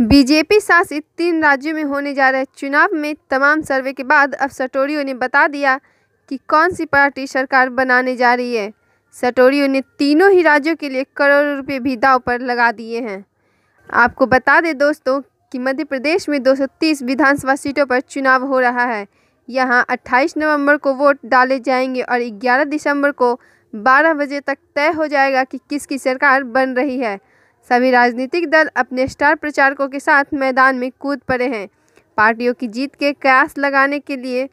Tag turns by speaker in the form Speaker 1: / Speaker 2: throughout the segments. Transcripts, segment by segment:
Speaker 1: BJP शासित तीन राज्यों में होने जा रहे चुनाव में तमाम सर्वे के बाद अब सटोरियो ने बता दिया कि कौन सी पार्टी सरकार बनाने जा रही है सटोरियो ने तीनों ही राज्यों के लिए करोड़ों रुपए भी दाव पर लगा दिए हैं आपको बता दें दोस्तों कि मध्य प्रदेश में 230 विधानसभा सीटों पर चुनाव हो रहा है यहां 28 नवंबर को वोट डाले जाएंगे और 11 दिसंबर को 12 बजे तक तय हो जाएगा कि किसकी सरकार बन रही है सभी राजनीतिक दल अपने स्टार प्रचारकों के साथ मैदान में कूद पड़े हैं पार्टियों की जीत के कयास लगाने के लिए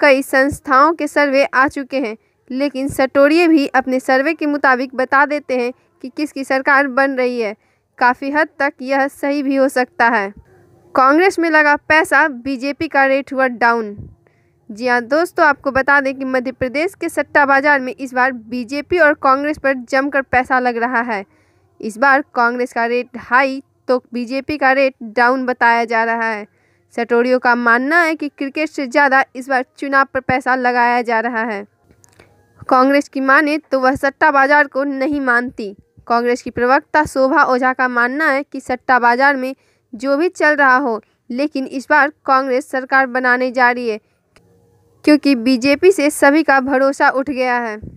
Speaker 1: कई संस्थाओं के सर्वे आ चुके हैं लेकिन सटोरिए भी अपने सर्वे के मुताबिक बता देते हैं कि किसकी सरकार बन रही है काफ़ी हद तक यह सही भी हो सकता है कांग्रेस में लगा पैसा बीजेपी का रेट हुआ डाउन जी हाँ दोस्तों आपको बता दें कि मध्य प्रदेश के सट्टा बाजार में इस बार बीजेपी और कांग्रेस पर जमकर पैसा लग रहा है इस बार कांग्रेस का रेट हाई तो बीजेपी का रेट डाउन बताया जा रहा है सटोरियों का मानना है कि क्रिकेट से ज़्यादा इस बार चुनाव पर पैसा लगाया जा रहा है कांग्रेस की माने तो वह सट्टा बाजार को नहीं मानती कांग्रेस की प्रवक्ता शोभा ओझा का मानना है कि सट्टा बाजार में जो भी चल रहा हो लेकिन इस बार कांग्रेस सरकार बनाने जा रही है क्योंकि बीजेपी से सभी का भरोसा उठ गया है